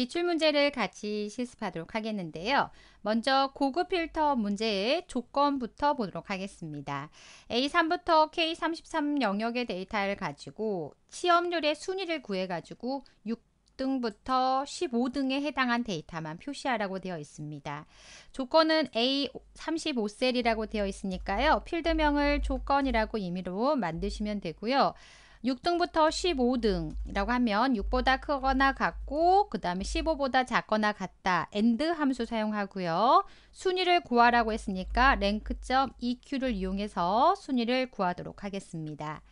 기출문제를 같이 실습하도록 하겠는데요. 먼저 고급 필터 문제의 조건부터 보도록 하겠습니다. A3부터 K33 영역의 데이터를 가지고 취업률의 순위를 구해가지고 6등부터 15등에 해당한 데이터만 표시하라고 되어 있습니다. 조건은 A35셀이라고 되어 있으니까요. 필드명을 조건이라고 임의로 만드시면 되고요. 6등부터 15등이라고 하면 6보다 크거나 같고 그 다음에 15보다 작거나 같다 AND 함수 사용하고요. 순위를 구하라고 했으니까 랭크점 EQ를 이용해서 순위를 구하도록 하겠습니다.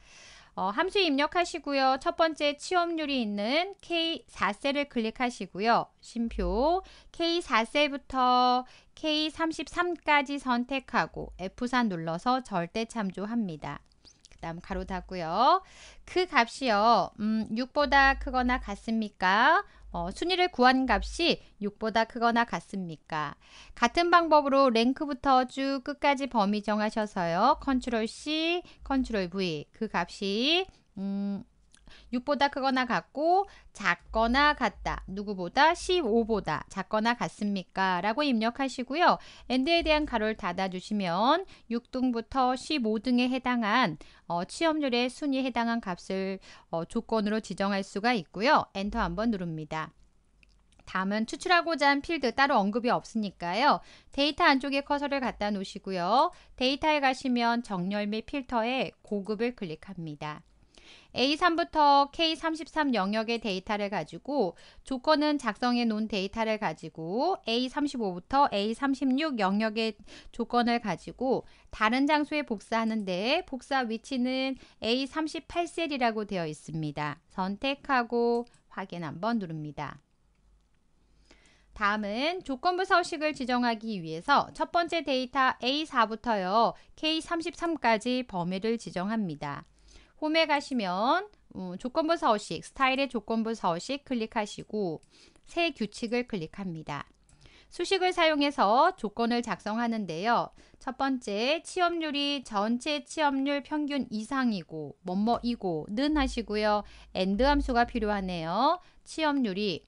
어, 함수 입력하시고요. 첫 번째 취업률이 있는 K4셀을 클릭하시고요. 심표 K4셀부터 K33까지 선택하고 F4 눌러서 절대 참조합니다. 그 다음 가로 닫고요. 그 값이요. 음, 6보다 크거나 같습니까? 어, 순위를 구한 값이 6보다 크거나 같습니까? 같은 방법으로 랭크부터 쭉 끝까지 범위 정하셔서요. 컨트롤 C, 컨트롤 V 그 값이 음, 6보다 크거나 같고 작거나 같다. 누구보다 15보다 작거나 같습니까? 라고 입력하시고요. 앤드에 대한 가로를 닫아주시면 6등부터 15등에 해당한 어, 취업률의 순위에 해당한 값을 어, 조건으로 지정할 수가 있고요. 엔터 한번 누릅니다. 다음은 추출하고자 한 필드 따로 언급이 없으니까요. 데이터 안쪽에 커서를 갖다 놓으시고요. 데이터에 가시면 정렬 및 필터에 고급을 클릭합니다. A3부터 K33 영역의 데이터를 가지고 조건은 작성해 놓은 데이터를 가지고 A35부터 A36 영역의 조건을 가지고 다른 장소에 복사하는데 복사 위치는 A38셀이라고 되어 있습니다. 선택하고 확인 한번 누릅니다. 다음은 조건부 서식을 지정하기 위해서 첫 번째 데이터 a 4부터 K33까지 범위를 지정합니다. 홈에 가시면 음, 조건부 서식, 스타일의 조건부 서식 클릭하시고 새 규칙을 클릭합니다. 수식을 사용해서 조건을 작성하는데요. 첫 번째, 취업률이 전체 취업률 평균 이상이고 뭐뭐이고 는 하시고요. 엔드 함수가 필요하네요. 취업률이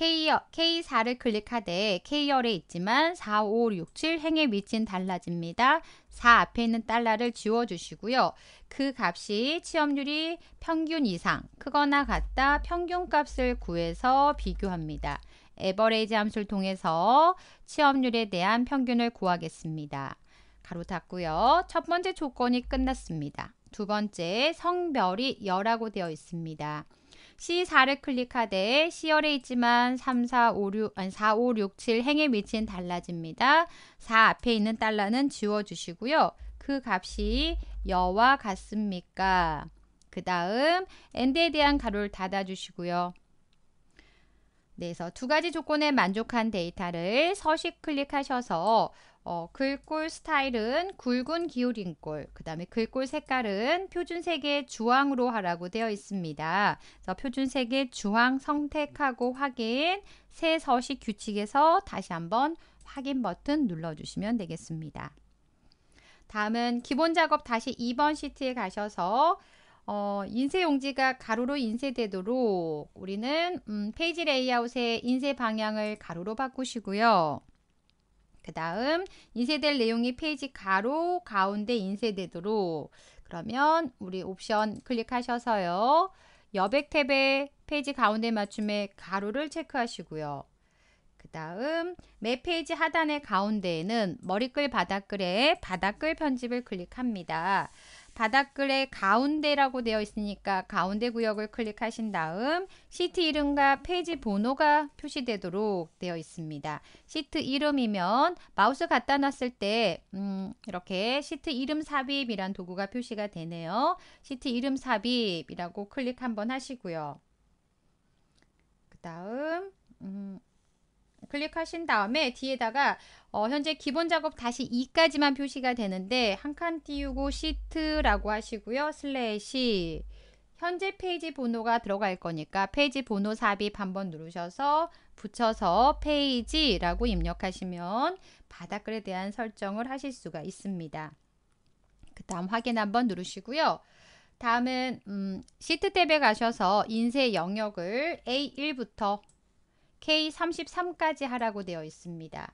K, K4를 클릭하되 K열에 있지만 4, 5, 6, 7 행의 위치는 달라집니다. 4 앞에 있는 달러를 지워주시고요. 그 값이 취업률이 평균 이상 크거나 같다 평균값을 구해서 비교합니다. 에버레이지 함수를 통해서 취업률에 대한 평균을 구하겠습니다. 가로 닫고요. 첫 번째 조건이 끝났습니다. 두 번째 성별이 여라고 되어 있습니다. C4를 클릭하되 C열에 있지만 3, 4, 5, 6, 아니 4, 5, 6, 7 행의 위치는 달라집니다. 4 앞에 있는 달러는 지워주시고요. 그 값이 여와 같습니까? 그 다음 n에 대한 가로를 닫아주시고요. 네, 그래서 두 가지 조건에 만족한 데이터를 서식 클릭하셔서 어, 글꼴 스타일은 굵은 기울인꼴그 다음에 글꼴 색깔은 표준색의 주황으로 하라고 되어 있습니다. 그래서 표준색의 주황 선택하고 확인, 새 서식 규칙에서 다시 한번 확인 버튼 눌러주시면 되겠습니다. 다음은 기본 작업 다시 2번 시트에 가셔서 어, 인쇄 용지가 가로로 인쇄되도록 우리는 음, 페이지 레이아웃의 인쇄 방향을 가로로 바꾸시고요. 그 다음 인쇄될 내용이 페이지 가로 가운데 인쇄되도록 그러면 우리 옵션 클릭하셔서요. 여백 탭에 페이지 가운데 맞춤에 가로를 체크하시고요. 그 다음 매 페이지 하단의 가운데에는 머리글 바닥글에 바닥글 편집을 클릭합니다. 바닥글의 가운데라고 되어 있으니까 가운데 구역을 클릭하신 다음 시트 이름과 페이지 번호가 표시되도록 되어 있습니다. 시트 이름이면 마우스 갖다 놨을 때 음, 이렇게 시트 이름 삽입이란 도구가 표시가 되네요. 시트 이름 삽입이라고 클릭 한번 하시고요. 그 다음 음, 클릭하신 다음에 뒤에다가 어, 현재 기본 작업 다시 2까지만 표시가 되는데 한 칸 띄우고 시트라고 하시고요. 슬래시 현재 페이지 번호가 들어갈 거니까 페이지 번호 삽입 한번 누르셔서 붙여서 페이지라고 입력하시면 바닥글에 대한 설정을 하실 수가 있습니다. 그 다음 확인 한번 누르시고요. 다음은 음, 시트 탭에 가셔서 인쇄 영역을 A1부터 K33까지 하라고 되어 있습니다.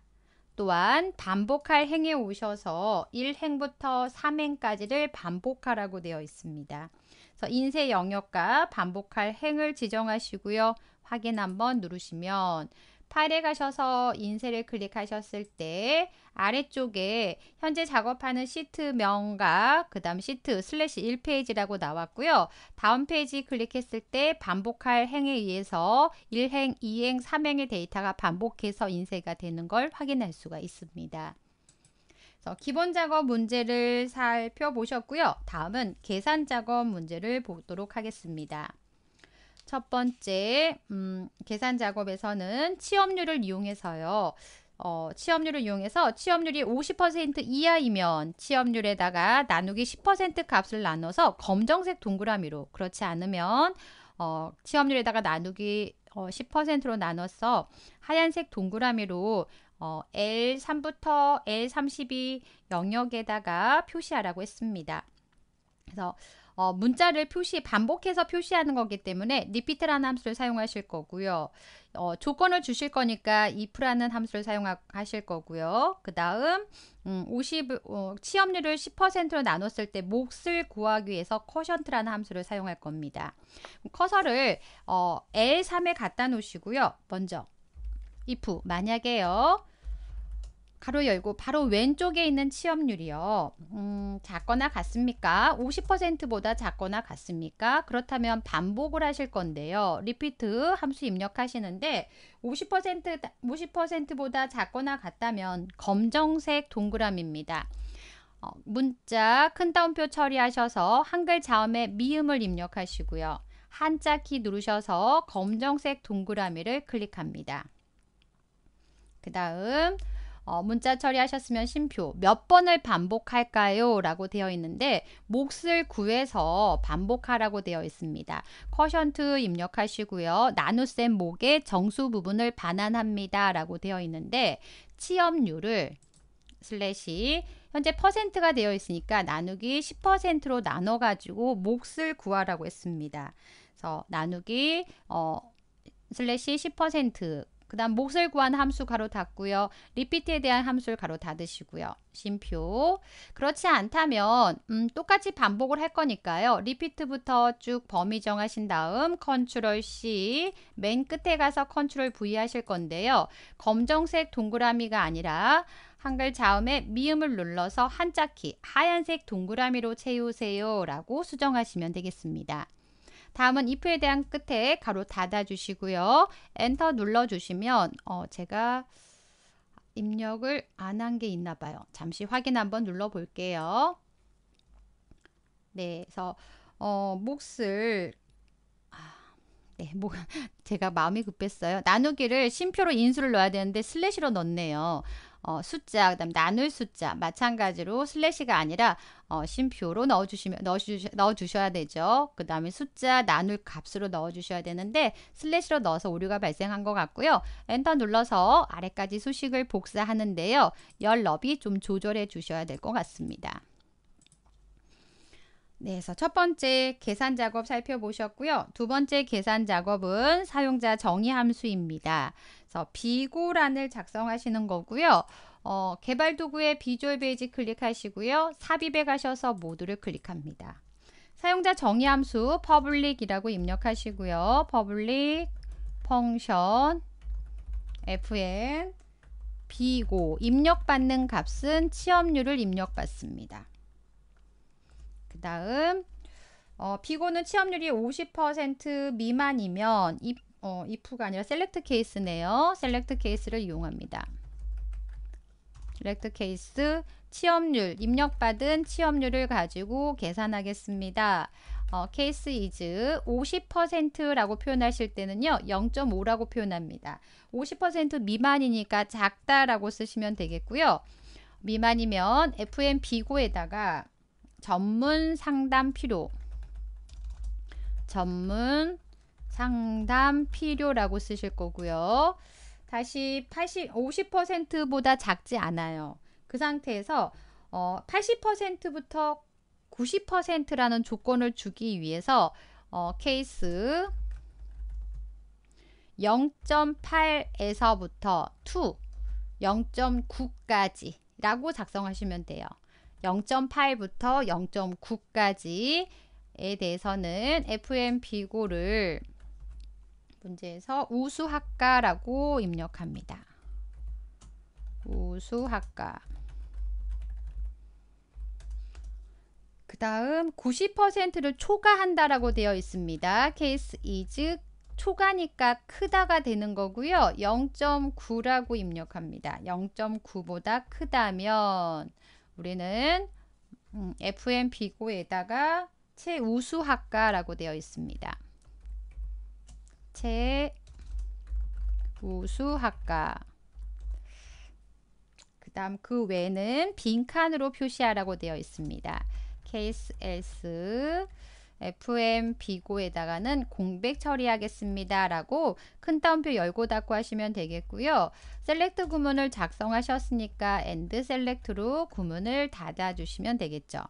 또한 반복할 행에 오셔서 1행부터 3행까지를 반복하라고 되어 있습니다. 그래서 인쇄 영역과 반복할 행을 지정하시고요. 확인 한번 누르시면 파일에 가셔서 인쇄를 클릭하셨을 때 아래쪽에 현재 작업하는 시트명과 그 다음 시트 슬래시 1페이지라고 나왔고요. 다음 페이지 클릭했을 때 반복할 행에 의해서 1행, 2행, 3행의 데이터가 반복해서 인쇄가 되는 걸 확인할 수가 있습니다. 기본 작업 문제를 살펴보셨고요. 다음은 계산 작업 문제를 보도록 하겠습니다. 첫 번째 음, 계산 작업에서는 취업률을 이용해서요. 어, 취업률을 이용해서 취업률이 50% 이하이면 취업률에다가 나누기 10% 값을 나눠서 검정색 동그라미로 그렇지 않으면 어, 취업률에다가 나누기 어, 10%로 나눠서 하얀색 동그라미로 어, L3부터 L32 영역에다가 표시하라고 했습니다. 그래서 어, 문자를 표시 반복해서 표시하는 거기 때문에 리피트라는 함수를 사용하실 거고요. 어, 조건을 주실 거니까 if라는 함수를 사용하실 거고요. 그 다음 음, 50 어, 취업률을 10%로 나눴을 때 몫을 구하기 위해서 커션트라는 함수를 사용할 겁니다. 커서를 어, L3에 갖다 놓으시고요. 먼저 if 만약에요. 가로 열고 바로 왼쪽에 있는 취업률이요. 음, 작거나 같습니까? 50%보다 작거나 같습니까? 그렇다면 반복을 하실 건데요. 리피트 함수 입력하시는데 50% 50%보다 작거나 같다면 검정색 동그라미입니다. 어, 문자 큰 따옴표 처리하셔서 한글 자음의 미음을 입력하시고요. 한자 키 누르셔서 검정색 동그라미를 클릭합니다. 그 다음 어, 문자 처리하셨으면 심표 몇 번을 반복할까요? 라고 되어 있는데 몫을 구해서 반복하라고 되어 있습니다. 커션트 입력하시고요. 나눗셈 목의 정수 부분을 반환합니다. 라고 되어 있는데 취업률을 슬래시 현재 퍼센트가 되어 있으니까 나누기 10%로 나눠 가지고 몫을 구하라고 했습니다. 그래서 나누기 어 슬래시 10%그 다음 몫을 구한 함수 가로 닫고요. 리피트에 대한 함수를 가로 닫으시고요. 심표. 그렇지 않다면 음, 똑같이 반복을 할 거니까요. 리피트부터 쭉 범위 정하신 다음 컨트롤 C 맨 끝에 가서 컨트롤 V 하실 건데요. 검정색 동그라미가 아니라 한글 자음에 미음을 눌러서 한자 키 하얀색 동그라미로 채우세요 라고 수정하시면 되겠습니다. 다음은 if에 대한 끝에 가로 닫아주시고요. 엔터 눌러주시면 어, 제가 입력을 안 한 게 있나 봐요. 잠시 확인 한번 눌러 볼게요. 네, 그래서 어, 몫을 아, 네, 뭐 제가 마음이 급했어요. 나누기를 심표로 인수를 넣어야 되는데 슬래시로 넣네요. 어, 숫자, 그다음 나눌 숫자 마찬가지로 슬래시가 아니라 어, 쉼표로 넣어주시면 넣어주셔, 넣어주셔야 되죠. 그 다음에 숫자 나눌 값으로 넣어주셔야 되는데 슬래시로 넣어서 오류가 발생한 것 같고요. 엔터 눌러서 아래까지 수식을 복사하는데요. 열 너비 좀 조절해 주셔야 될 것 같습니다. 네, 그래서 첫 번째 계산 작업 살펴보셨고요. 두 번째 계산 작업은 사용자 정의 함수입니다. 그래서 비고란을 작성하시는 거고요. 어, 개발 도구의 비주얼 베이직 클릭하시고요. 삽입에 가셔서 모두를 클릭합니다. 사용자 정의 함수 public이라고 입력하시고요. public function fn 비고 입력받는 값은 취업률을 입력받습니다. 다음 어, 비고는 취업률이 50% 미만이면 if, 어, if가 아니라 셀렉트 케이스네요. 셀렉트 케이스를 이용합니다. 셀렉트 케이스 취업률 입력받은 취업률을 가지고 계산하겠습니다. 어, 케이스 이즈 50%라고 표현하실 때는요. 0.5라고 표현합니다. 50% 미만이니까 작다라고 쓰시면 되겠고요. 미만이면 f m 비고에다가 전문 상담 필요 전문 상담 필요라고 쓰실 거고요. 다시 80, 50%보다 작지 않아요. 그 상태에서 어, 80%부터 90%라는 조건을 주기 위해서 어, 케이스 0.8에서부터 2, 0.9까지 라고 작성하시면 돼요. 0.8부터 0.9까지에 대해서는 f m p 고를 문제에서 우수학과라고 입력합니다. 우수학과 그 다음 90%를 초과한다라고 되어 있습니다. 케이스 이즈 초과니까 크다가 되는 거고요. 0.9라고 입력합니다. 0.9보다 크다면 우리는 음, FM 비고에다가 최우수학과라고 되어 있습니다. 최우수학과 그 다음 그 외는 빈칸으로 표시하라고 되어 있습니다. 케이스 else FM 비고에다가는 공백 처리하겠습니다. 라고 큰 따옴표 열고 닫고 하시면 되겠고요. 셀렉트 구문을 작성하셨으니까 엔드 셀렉트로 구문을 닫아주시면 되겠죠.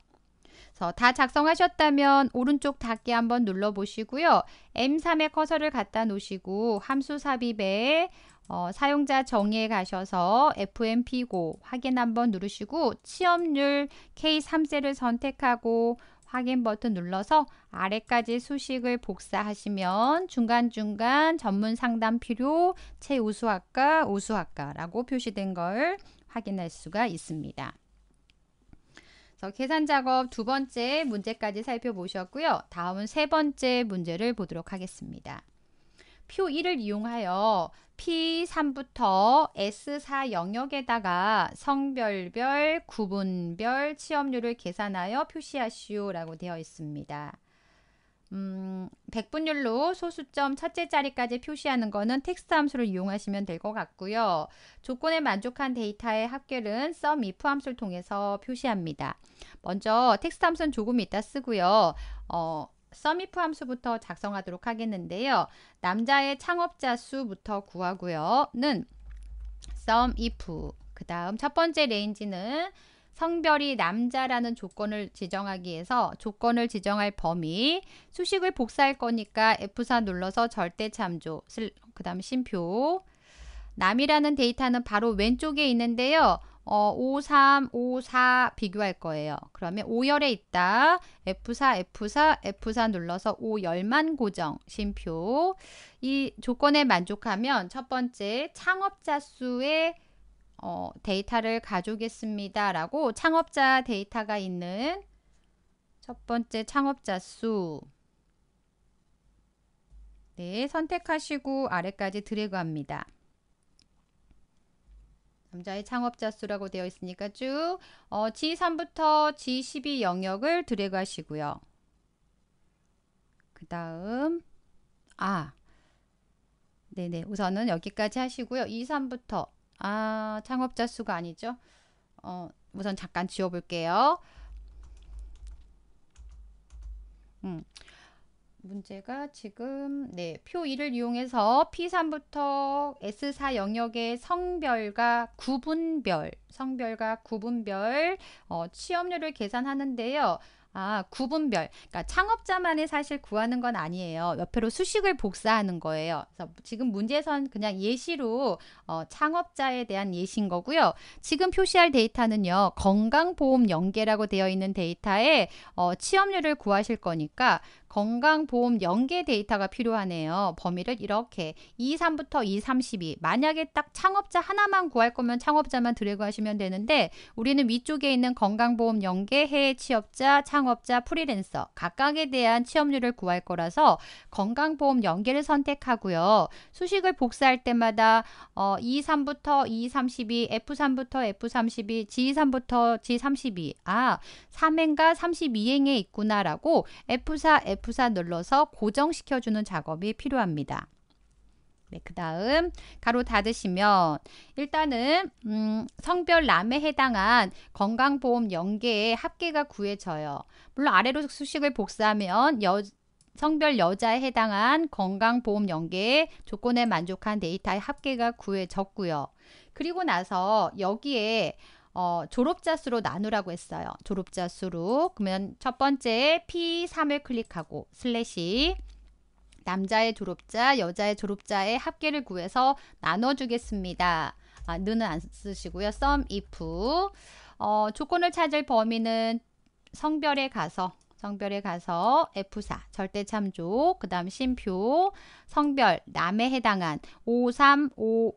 다 작성하셨다면 오른쪽 닫기 한번 눌러보시고요. m 3의 커서를 갖다 놓으시고 함수 삽입에 어, 사용자 정의에 가셔서 FMP고 확인 한번 누르시고 취업률 K3세를 선택하고 확인 버튼 눌러서 아래까지 수식을 복사하시면 중간중간 전문 상담 필요, 최우수학과, 우수학과라고 표시된 걸 확인할 수가 있습니다. 그래서 계산 작업 두 번째 문제까지 살펴보셨고요. 다음은 세 번째 문제를 보도록 하겠습니다. 표 1을 이용하여 P3부터 S4 영역에다가 성별별, 구분별 취업률을 계산하여 표시하시오라고 되어 있습니다. 음, 백분율로 소수점 첫째 자리까지 표시하는 것은 텍스트 함수를 이용하시면 될 것 같고요. 조건에 만족한 데이터의 합계는 s u m if 함수를 통해서 표시합니다. 먼저 텍스트 함수는 조금 이따 쓰고요. 어, 서미프 함수부터 작성하도록 하겠는데요. 남자의 창업자 수부터 구하고요. 는 SUMIF 그 다음 첫 번째 레인지는 성별이 남자라는 조건을 지정하기 위해서 조건을 지정할 범위 수식을 복사할 거니까 F4 눌러서 절대 참조 그 다음 심표 남이라는 데이터는 바로 왼쪽에 있는데요. 어, 5, 3, 5, 4 비교할 거예요. 그러면 5열에 있다. F4, F4, F4 눌러서 5열만 고정, 심표. 이 조건에 만족하면 첫 번째 창업자 수의 어, 데이터를 가져오겠습니다. 라고 창업자 데이터가 있는 첫 번째 창업자 수. 네, 선택하시고 아래까지 드래그합니다. 남자의 창업자 수라고 되어 있으니까 쭉 어, G3부터 G12 영역을 들어가시고요. 그 다음 아 네네 우선은 여기까지 하시고요. 2, 3부터 아 창업자 수가 아니죠. 어 우선 잠깐 지워볼게요. 음. 문제가 지금 네, 표 1을 이용해서 P3부터 S4 영역의 성별과 구분별, 성별과 구분별 어, 취업률을 계산하는데요. 아, 구분별. 그러니까 창업자만이 사실 구하는 건 아니에요. 옆으로 수식을 복사하는 거예요. 그래서 지금 문제선 그냥 예시로 어, 창업자에 대한 예시인 거고요. 지금 표시할 데이터는요. 건강보험 연계라고 되어 있는 데이터에 어, 취업률을 구하실 거니까 건강보험 연계 데이터가 필요하네요. 범위를 이렇게 23부터 232 만약에 딱 창업자 하나만 구할 거면 창업자만 드래그 하시면 되는데 우리는 위쪽에 있는 건강보험 연계 해외 취업자, 창업자, 프리랜서 각각에 대한 취업률을 구할 거라서 건강보험 연계를 선택하고요. 수식을 복사할 때마다 어, 23부터 232, F3부터 F32, G3부터 G32 아 3행과 32행에 있구나라고 F4, F 5 F4 눌러서 고정시켜주는 작업이 필요합니다. 네, 그 다음 가로 닫으시면 일단은 음, 성별 남에 해당한 건강보험 연계의 합계가 구해져요. 물론 아래로 수식을 복사하면 여, 성별 여자에 해당한 건강보험 연계의 조건에 만족한 데이터의 합계가 구해졌고요. 그리고 나서 여기에 어, 졸업자 수로 나누라고 했어요. 졸업자 수로. 그러면 첫 번째 P3을 클릭하고 슬래시 남자의 졸업자, 여자의 졸업자의 합계를 구해서 나눠주겠습니다. 아, 는은 안 쓰시고요. 썸, if. 어, 조건을 찾을 범위는 성별에 가서 성별에 가서 F4 절대 참조 그 다음 심표 성별 남에 해당한 53, 5,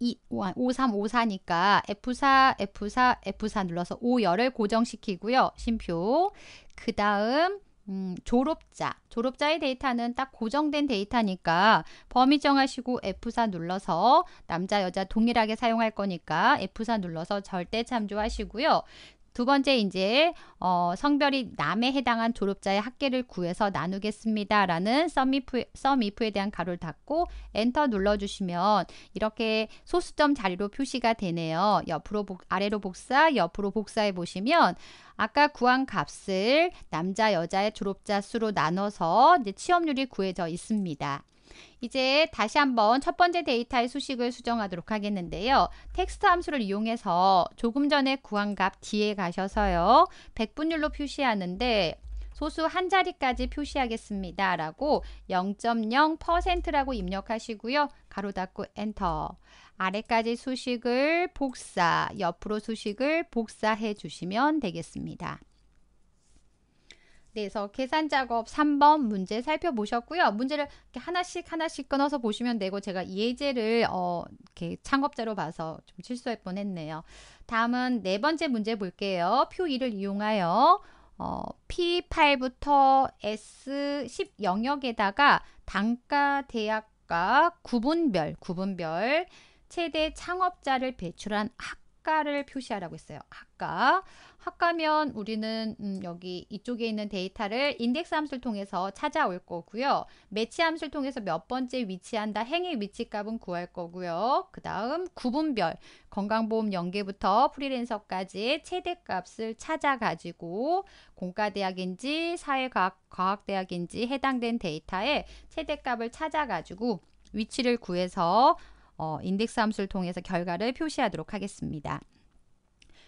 2, 5354니까 F4, F4, F4 눌러서 5열을 고정시키고요. 심표. 그 다음 음, 졸업자. 졸업자의 데이터는 딱 고정된 데이터니까 범위 정하시고 F4 눌러서 남자, 여자 동일하게 사용할 거니까 F4 눌러서 절대 참조하시고요. 두 번째 이제 어, 성별이 남에 해당한 졸업자의 학계를 구해서 나누겠습니다. 라는 썸이프, 에 대한 가로를 닫고 엔터 눌러주시면 이렇게 소수점 자리로 표시가 되네요. 옆으로 복, 아래로 복사, 옆으로 복사해 보시면 아까 구한 값을 남자, 여자의 졸업자 수로 나눠서 이제 취업률이 구해져 있습니다. 이제 다시 한번 첫 번째 데이터의 수식을 수정하도록 하겠는데요. 텍스트 함수를 이용해서 조금 전에 구한 값 뒤에 가셔서요. 백분율로 표시하는데 소수 한 자리까지 표시하겠습니다. 라고 0.0%라고 입력하시고요. 가로 닫고 엔터. 아래까지 수식을 복사, 옆으로 수식을 복사해 주시면 되겠습니다. 네, 그래서 계산 작업 3번 문제 살펴보셨고요. 문제를 하나씩 하나씩 끊어서 보시면 되고 제가 예제를 어, 이렇게 창업자로 봐서 좀 실수할 뻔했네요. 다음은 네 번째 문제 볼게요. 표 2를 이용하여 어, P8부터 S10 영역에다가 단가 대학과 구분별, 구분별 최대 창업자를 배출한 학과를 표시하라고 했어요. 학과. 학과면 우리는 음, 여기 이쪽에 있는 데이터를 인덱스 함수를 통해서 찾아올 거고요. 매치 함수를 통해서 몇 번째 위치한다 행위 위치값은 구할 거고요. 그 다음 구분별 건강보험 연계부터 프리랜서까지 최대값을 찾아가지고 공과대학인지 사회과학대학인지 해당된 데이터의 최대값을 찾아가지고 위치를 구해서 어, 인덱스 함수를 통해서 결과를 표시하도록 하겠습니다.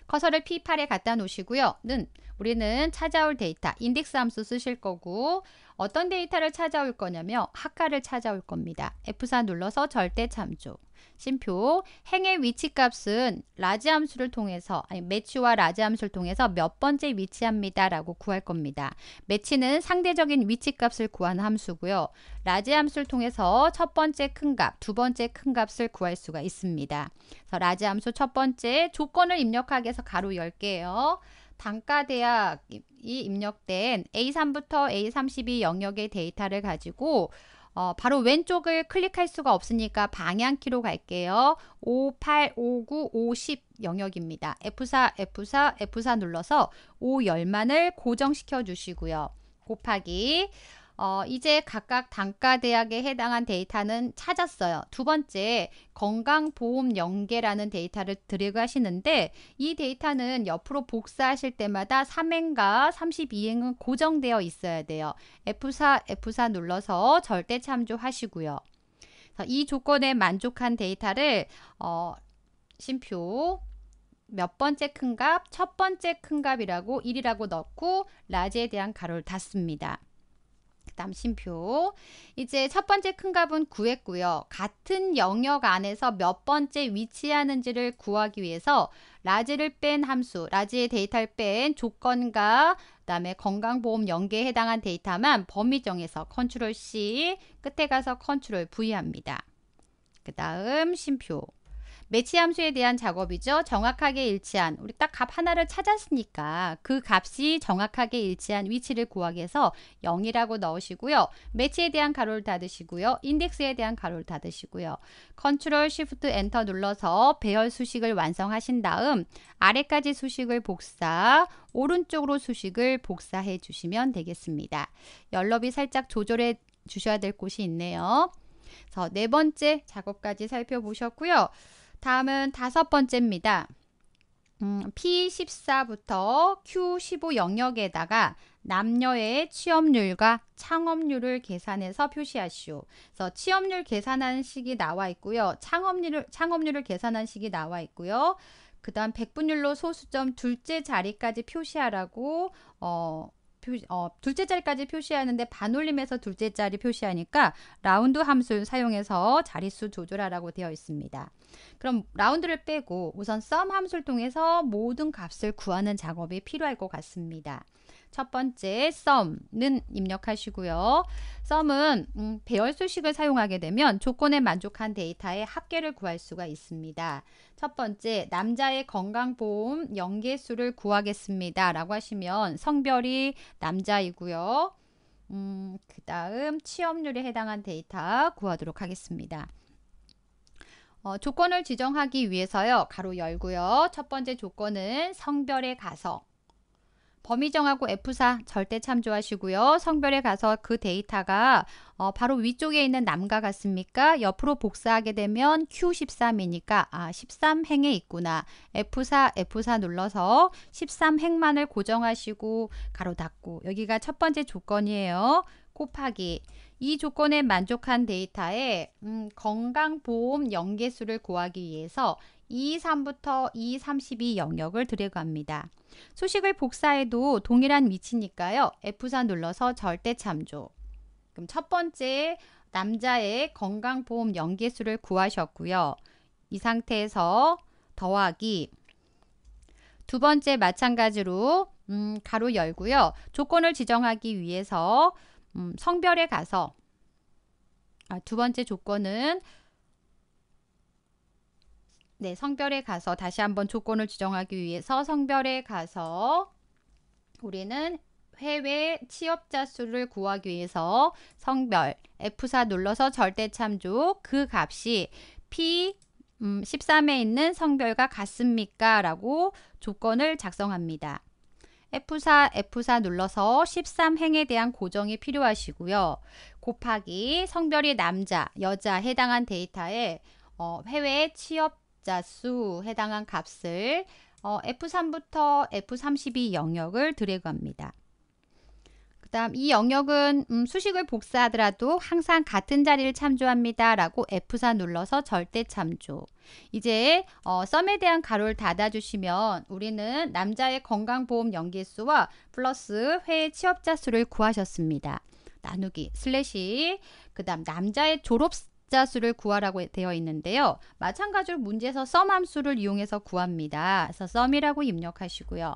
커서를 P8에 갖다 놓으시고요. 는 우리는 찾아올 데이터, 인덱스 함수 쓰실 거고 어떤 데이터를 찾아올 거냐며 학과를 찾아올 겁니다. F4 눌러서 절대 참조. 심표 행의 위치값은 라지 함수를 통해서 아니 매치와 라지 함수를 통해서 몇 번째 위치합니다 라고 구할 겁니다. 매치는 상대적인 위치값을 구하 함수고요. 라지 함수를 통해서 첫 번째 큰 값, 두 번째 큰 값을 구할 수가 있습니다. 그래서 라지 함수 첫 번째 조건을 입력하기 위해서 가로 1 0요 단과대학이 입력된 A3부터 A32 영역의 데이터를 가지고 어, 바로 왼쪽을 클릭할 수가 없으니까 방향키로 갈게요. 5, 8, 5, 9, 5, 10 영역입니다. F4, F4, F4 눌러서 5열만을 고정시켜 주시고요. 곱하기 어, 이제 각각 단가 대학에 해당한 데이터는 찾았어요. 두 번째, 건강보험 연계라는 데이터를 드들어하시는데이 데이터는 옆으로 복사하실 때마다 3행과 32행은 고정되어 있어야 돼요. F4, F4 눌러서 절대 참조하시고요. 이 조건에 만족한 데이터를 어, 심표 몇 번째 큰 값, 첫 번째 큰 값이라고 1이라고 넣고 라지에 대한 가로를 닫습니다. 그다음 심표 이제 첫 번째 큰 값은 구했고요. 같은 영역 안에서 몇 번째 위치하는지를 구하기 위해서 라지를 뺀 함수, 라지의 데이터를 뺀 조건과 그다음에 건강보험 연계에 해당한 데이터만 범위 정해서 컨트롤 C, 끝에 가서 컨트롤 V 합니다. 그 다음 심표. 매치 함수에 대한 작업이죠. 정확하게 일치한 우리 딱 값 하나를 찾았으니까 그 값이 정확하게 일치한 위치를 구하기 위해서 0이라고 넣으시고요. 매치에 대한 가로를 닫으시고요. 인덱스에 대한 가로를 닫으시고요. 컨트롤 쉬프트 엔터 눌러서 배열 수식을 완성하신 다음 아래까지 수식을 복사 오른쪽으로 수식을 복사해 주시면 되겠습니다. 연럽이 살짝 조절해 주셔야 될 곳이 있네요. 그래서 네 번째 작업까지 살펴보셨고요. 다음은 다섯 번째입니다. 음, P14부터 Q15 영역에다가 남녀의 취업률과 창업률을 계산해서 표시하시오. 그래서 취업률 계산하는 식이 나와 있고요. 창업률을, 창업률을 계산하는 식이 나와 있고요. 그 다음 백분율로 소수점 둘째 자리까지 표시하라고 어, 표 어, 둘째 자리까지 표시하는데 반올림해서 둘째 자리 표시하니까 라운드 함수를 사용해서 자릿수 조절하라고 되어 있습니다. 그럼 라운드를 빼고 우선 썸 함수를 통해서 모든 값을 구하는 작업이 필요할 것 같습니다. 첫 번째 썸은 입력하시고요. 썸은 음, 배열수식을 사용하게 되면 조건에 만족한 데이터의 합계를 구할 수가 있습니다. 첫 번째 남자의 건강보험 연계수를 구하겠습니다. 라고 하시면 성별이 남자이고요. 음, 그 다음 취업률에 해당한 데이터 구하도록 하겠습니다. 어, 조건을 지정하기 위해서요. 가로 열고요. 첫 번째 조건은 성별에 가서 범위 정하고 F4 절대 참조하시고요. 성별에 가서 그 데이터가 어, 바로 위쪽에 있는 남과 같습니까? 옆으로 복사하게 되면 Q13이니까 아 13행에 있구나. F4, F4 눌러서 13행만을 고정하시고 가로 닫고 여기가 첫 번째 조건이에요. 곱하기 이 조건에 만족한 데이터에 음, 건강보험 연계수를 구하기 위해서 23부터 232 영역을 드래그 합니다 수식을 복사해도 동일한 위치니까요. F4 눌러서 절대 참조. 그럼 첫 번째 남자의 건강보험 연계수를 구하셨고요. 이 상태에서 더하기 두 번째 마찬가지로 음, 가로 열고요. 조건을 지정하기 위해서 음, 성별에 가서 아, 두 번째 조건은 네, 성별에 가서 다시 한번 조건을 지정하기 위해서 성별에 가서 우리는 해외 취업자 수를 구하기 위해서 성별 F4 눌러서 절대 참조 그 값이 P 음, 13에 있는 성별과 같습니까? 라고 조건을 작성합니다. F4, F4 눌러서 13행에 대한 고정이 필요하시고요. 곱하기 성별이 남자, 여자 해당한 데이터에 어, 해외 취업자 수 해당한 값을 어, F3부터 F32 영역을 드래그합니다. 그다음 이 영역은 음, 수식을 복사하더라도 항상 같은 자리를 참조합니다라고 F4 눌러서 절대 참조. 이제 어, 썸에 대한 가로를 닫아주시면 우리는 남자의 건강보험 연계수와 플러스 회의 취업자 수를 구하셨습니다. 나누기 슬래시 그다음 남자의 졸업 자 수를 구하라고 되어 있는데요. 마찬가지로 문제에서 썸함수를 이용해서 구합니다. 그래서 썸이라고 입력하시고요.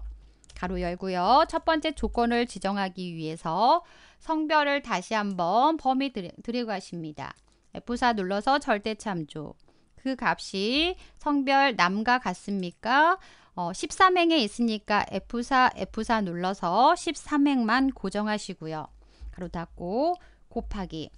가로 열고요. 첫 번째 조건을 지정하기 위해서 성별을 다시 한번 범위 들어가십니다. F4 눌러서 절대 참조. 그 값이 성별 남과 같습니까? 어, 13행에 있으니까 F4, F4 눌러서 13행만 고정하시고요. 가로 닫고 곱하기.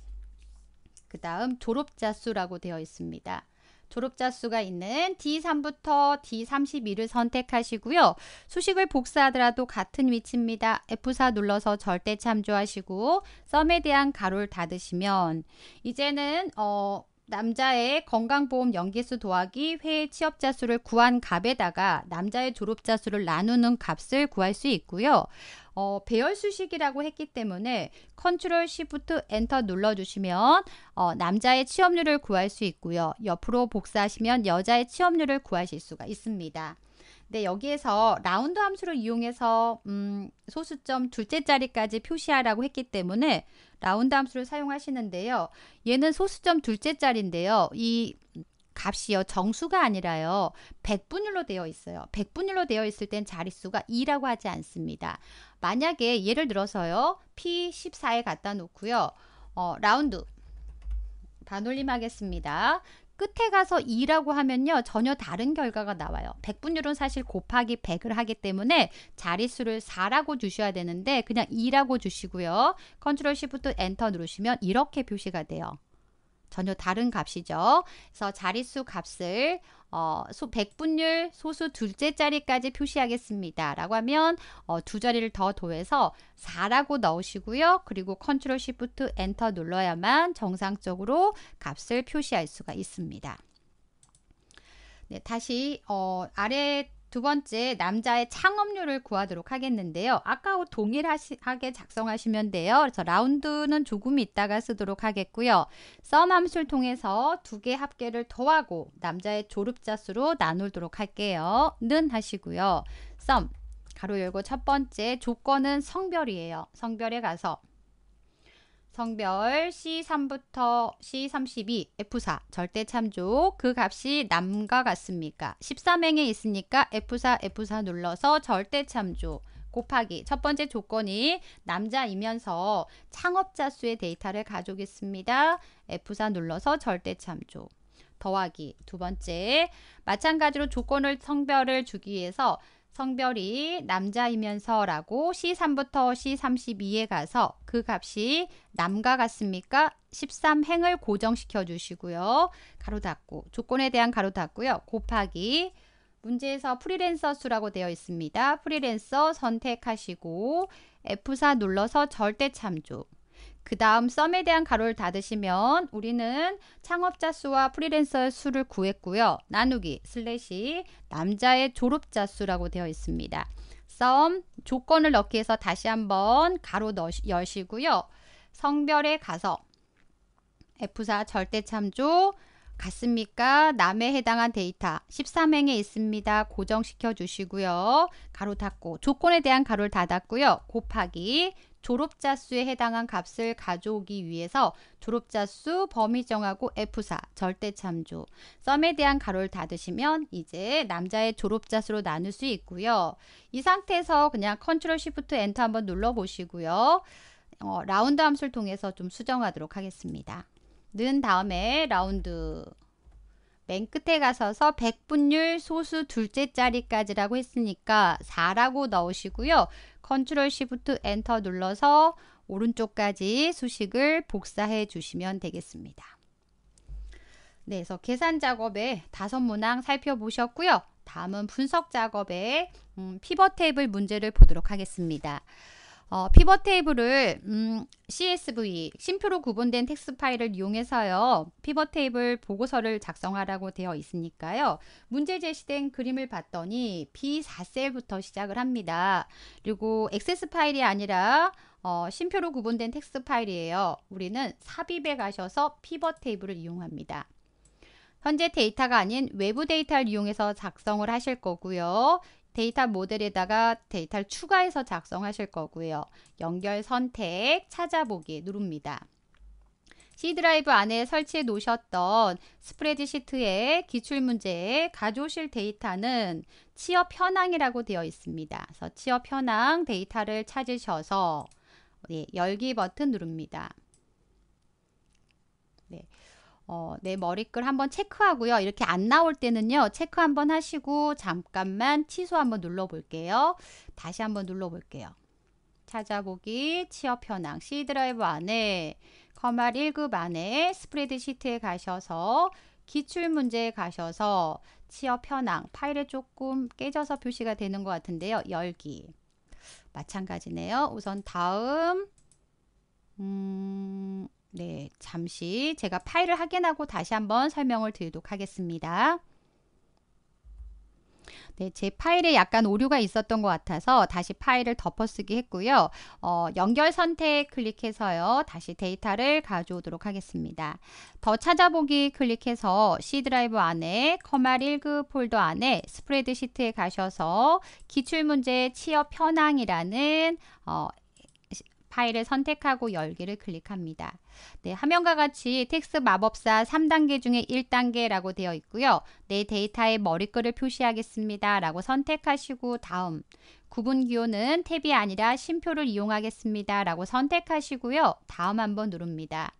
그 다음 졸업자 수라고 되어 있습니다. 졸업자 수가 있는 D3부터 D32를 선택하시고요. 수식을 복사하더라도 같은 위치입니다. F4 눌러서 절대 참조하시고 썸에 대한 가로를 닫으시면 이제는 어, 남자의 건강보험 연기수 도하기 회의 취업자 수를 구한 값에다가 남자의 졸업자 수를 나누는 값을 구할 수 있고요. 어, 배열 수식이라고 했기 때문에 컨트롤 시프트 엔터 눌러주시면 어, 남자의 취업률을 구할 수 있고요. 옆으로 복사하시면 여자의 취업률을 구하실 수가 있습니다. 네, 여기에서 라운드 함수를 이용해서 음, 소수점 둘째 자리까지 표시하라고 했기 때문에 라운드 함수를 사용하시는데요. 얘는 소수점 둘째 자리인데요. 이 값이요. 정수가 아니라요. 백분율로 되어 있어요. 백분율로 되어 있을 땐 자릿수가 2라고 하지 않습니다. 만약에 예를 들어서요. P14에 갖다 놓고요. 어, 라운드 반올림 하겠습니다. 끝에 가서 2라고 하면요. 전혀 다른 결과가 나와요. 백분율은 사실 곱하기 100을 하기 때문에 자릿수를 4라고 주셔야 되는데 그냥 2라고 주시고요. 컨트롤 시프트 엔터 누르시면 이렇게 표시가 돼요. 전혀 다른 값이죠. 그래서 자릿수 값을 어, 소 백분율 소수 둘째 자리까지 표시하겠습니다. 라고 하면 어, 두 자리를 더 더해서 4라고 넣으시고요. 그리고 컨트롤 시프트 엔터 눌러야만 정상적으로 값을 표시할 수가 있습니다. 네, 다시 어, 아래 두 번째, 남자의 창업률을 구하도록 하겠는데요. 아까와 동일하게 작성하시면 돼요. 그래서 라운드는 조금 있다가 쓰도록 하겠고요. 썸 함수를 통해서 두 개 합계를 더하고 남자의 졸업자 수로 나누도록 할게요. 는 하시고요. 썸, 가로 열고 첫 번째 조건은 성별이에요. 성별에 가서 성별 C3부터 C32, F4, 절대 참조, 그 값이 남과 같습니까? 13행에 있으니까 F4, F4 눌러서 절대 참조 곱하기 첫 번째 조건이 남자이면서 창업자 수의 데이터를 가져오겠습니다. F4 눌러서 절대 참조 더하기 두 번째 마찬가지로 조건을 성별을 주기 위해서 성별이 남자이면서라고 C3부터 C32에 가서 그 값이 남과 같습니까? 13행을 고정시켜 주시고요. 가로 닫고 조건에 대한 가로 닫고요. 곱하기 문제에서 프리랜서 수라고 되어 있습니다. 프리랜서 선택하시고 F4 눌러서 절대 참조 그 다음 썸에 대한 가로를 닫으시면 우리는 창업자 수와 프리랜서의 수를 구했고요. 나누기 슬래시 남자의 졸업자 수라고 되어 있습니다. 썸 조건을 넣기 위해서 다시 한번 가로 넣으시, 여시고요. 성별에 가서 F4 절대 참조 같습니까? 남에 해당한 데이터 13행에 있습니다. 고정시켜 주시고요. 가로 닫고 조건에 대한 가로를 닫았고요. 곱하기 졸업자 수에 해당한 값을 가져오기 위해서 졸업자 수 범위 정하고 F4 절대 참조 썸에 대한 가로를 닫으시면 이제 남자의 졸업자 수로 나눌 수 있고요. 이 상태에서 그냥 컨트롤 시프트 엔터 한번 눌러 보시고요. 어, 라운드 함수를 통해서 좀 수정하도록 하겠습니다. 는 다음에 라운드 맨 끝에 가서서 백분율 소수 둘째 자리까지라고 했으니까 4라고 넣으시고요. 컨트롤 시프트 엔터 눌러서 오른쪽까지 수식을 복사해 주시면 되겠습니다. 네, 그래서 계산 작업의 다섯 문항 살펴보셨고요. 다음은 분석 작업의 음, 피벗 테이블 문제를 보도록 하겠습니다. 어, 피벗 테이블을 음, CSV, 심표로 구분된 텍스 파일을 이용해서요. 피벗 테이블 보고서를 작성하라고 되어 있으니까요. 문제 제시된 그림을 봤더니 B4셀부터 시작을 합니다. 그리고 액세스 파일이 아니라 어, 심표로 구분된 텍스 파일이에요. 우리는 삽입에 가셔서 피벗 테이블을 이용합니다. 현재 데이터가 아닌 외부 데이터를 이용해서 작성을 하실 거고요. 데이터 모델에다가 데이터를 추가해서 작성하실 거고요. 연결 선택 찾아보기 누릅니다. C 드라이브 안에 설치해 놓으셨던 스프레드시트의 기출문제 가져오실 데이터는 취업 현황이라고 되어 있습니다. 그래서 취업 현황 데이터를 찾으셔서 네, 열기 버튼 누릅니다. 어, 내 머리글 한번 체크하고요. 이렇게 안 나올 때는요. 체크 한번 하시고 잠깐만 취소 한번 눌러볼게요. 다시 한번 눌러볼게요. 찾아보기, 취업 현황, C 드라이브 안에 커말 1급 안에 스프레드시트에 가셔서 기출문제에 가셔서 취업 현황 파일에 조금 깨져서 표시가 되는 것 같은데요. 열기 마찬가지네요. 우선 다음 음... 네, 잠시 제가 파일을 확인하고 다시 한번 설명을 드리도록 하겠습니다. 네, 제 파일에 약간 오류가 있었던 것 같아서 다시 파일을 덮어쓰기 했고요. 어, 연결 선택 클릭해서요. 다시 데이터를 가져오도록 하겠습니다. 더 찾아보기 클릭해서 C 드라이브 안에 커말 1급 폴더 안에 스프레드시트에 가셔서 기출문제 취업 현황이라는 어, 파일을 선택하고 열기를 클릭합니다. 네, 화면과 같이 텍스 마법사 3단계 중에 1단계라고 되어 있고요. 내 데이터의 머리글을 표시하겠습니다. 라고 선택하시고 다음 구분 기호는 탭이 아니라 심표를 이용하겠습니다. 라고 선택하시고요. 다음 한번 누릅니다.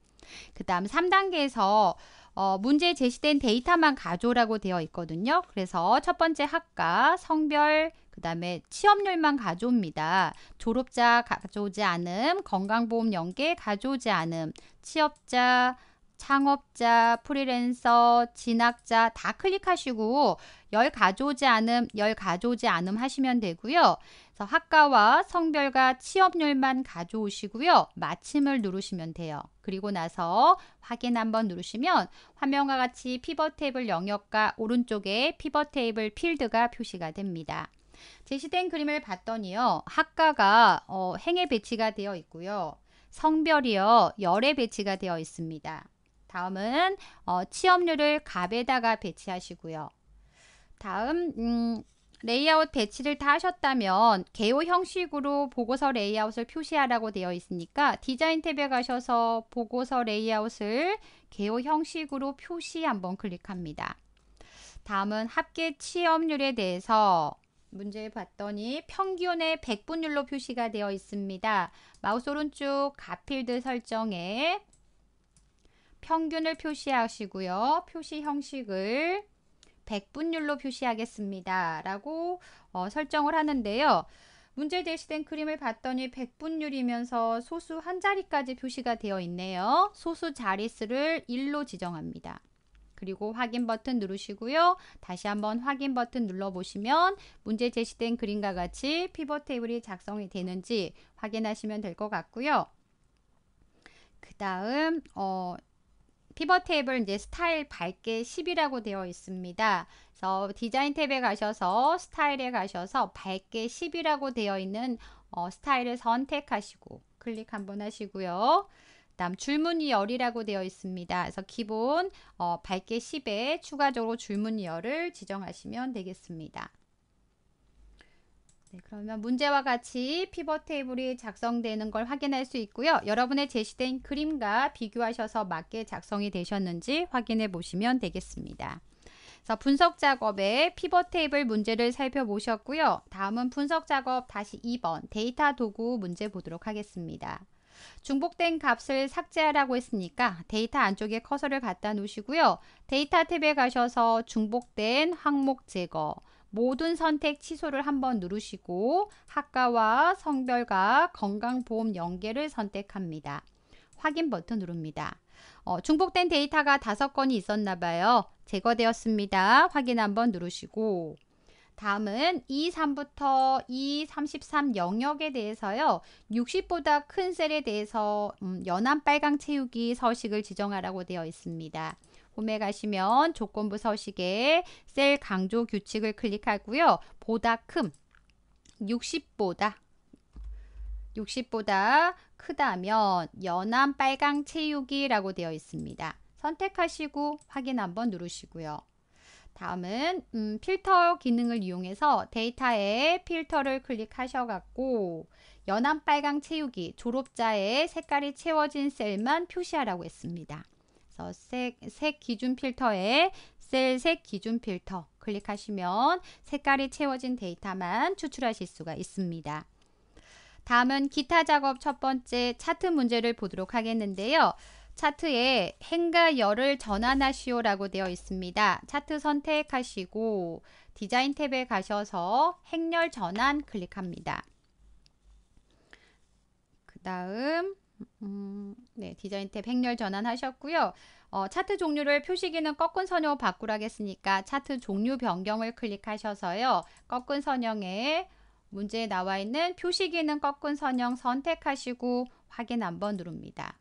그 다음 3단계에서 어, 문제에 제시된 데이터만 가져오라고 되어 있거든요. 그래서 첫 번째 학과, 성별, 그 다음에 취업률만 가져옵니다. 졸업자 가져오지 않음, 건강보험 연계 가져오지 않음, 취업자, 창업자, 프리랜서, 진학자 다 클릭하시고 열 가져오지 않음, 열 가져오지 않음 하시면 되고요. 그래서 학과와 성별과 취업률만 가져오시고요. 마침을 누르시면 돼요. 그리고 나서 확인 한번 누르시면 화면과 같이 피벗 테이블 영역과 오른쪽에 피벗 테이블 필드가 표시가 됩니다. 제시된 그림을 봤더니요. 학과가 어, 행에 배치가 되어 있고요. 성별이요. 열에 배치가 되어 있습니다. 다음은 어, 취업률을 갑에다가 배치하시고요. 다음 음, 레이아웃 배치를 다 하셨다면 개요 형식으로 보고서 레이아웃을 표시하라고 되어 있으니까 디자인 탭에 가셔서 보고서 레이아웃을 개요 형식으로 표시 한번 클릭합니다. 다음은 합계 취업률에 대해서 문제를 봤더니 평균의 백분율로 표시가 되어 있습니다. 마우스 오른쪽 가필드 설정에 평균을 표시하시고요. 표시 형식을 백분율로 표시하겠습니다. 라고 어, 설정을 하는데요. 문제 제시된 그림을 봤더니 백분율이면서 소수 한 자리까지 표시가 되어 있네요. 소수 자릿수를 1로 지정합니다. 그리고 확인 버튼 누르시고요. 다시 한번 확인 버튼 눌러보시면 문제 제시된 그림과 같이 피벗 테이블이 작성이 되는지 확인하시면 될 것 같고요. 그 다음 어, 피벗 테이블 이제 스타일 밝게 10이라고 되어 있습니다. 그래서 디자인 탭에 가셔서 스타일에 가셔서 밝게 10이라고 되어 있는 어, 스타일을 선택하시고 클릭 한번 하시고요. 다음 줄무늬 열이라고 되어 있습니다. 그래서 기본 어, 밝게 10에 추가적으로 줄무늬 열을 지정하시면 되겠습니다. 네, 그러면 문제와 같이 피벗 테이블이 작성되는 걸 확인할 수 있고요. 여러분의 제시된 그림과 비교하셔서 맞게 작성이 되셨는지 확인해 보시면 되겠습니다. 자, 분석 작업에 피벗 테이블 문제를 살펴보셨고요. 다음은 분석 작업 다시 2번 데이터 도구 문제 보도록 하겠습니다. 중복된 값을 삭제하라고 했으니까 데이터 안쪽에 커서를 갖다 놓으시고요. 데이터 탭에 가셔서 중복된 항목 제거, 모든 선택 취소를 한번 누르시고 학과와 성별과 건강보험 연계를 선택합니다. 확인 버튼 누릅니다. 어, 중복된 데이터가 다 건이 있었나 봐요. 제거되었습니다. 확인 한번 누르시고 다음은 2, 3부터 2, 33 영역에 대해서요. 60보다 큰 셀에 대해서 음, 연한 빨강 채우기 서식을 지정하라고 되어 있습니다. 홈에 가시면 조건부 서식에 셀 강조 규칙을 클릭하고요. 보다 큼 60보다 60보다 크다면 연한 빨강 채우기라고 되어 있습니다. 선택하시고 확인 한번 누르시고요. 다음은 음, 필터 기능을 이용해서 데이터에 필터를 클릭하셔갖고 연한 빨강 채우기 졸업자의 색깔이 채워진 셀만 표시하라고 했습니다. 그래서 색, 색 기준 필터에 셀 색 기준 필터 클릭하시면 색깔이 채워진 데이터만 추출하실 수가 있습니다. 다음은 기타 작업 첫 번째 차트 문제를 보도록 하겠는데요. 차트에 행과 열을 전환하시오라고 되어 있습니다. 차트 선택하시고 디자인 탭에 가셔서 행렬 전환 클릭합니다. 그 다음 음, 네, 디자인 탭 행렬 전환하셨고요. 어, 차트 종류를 표시기는 꺾은 선형으로 바꾸라겠으니까 차트 종류 변경을 클릭하셔서요. 꺾은 선형에 문제에 나와 있는 표시기는 꺾은 선형 선택하시고 확인 한번 누릅니다.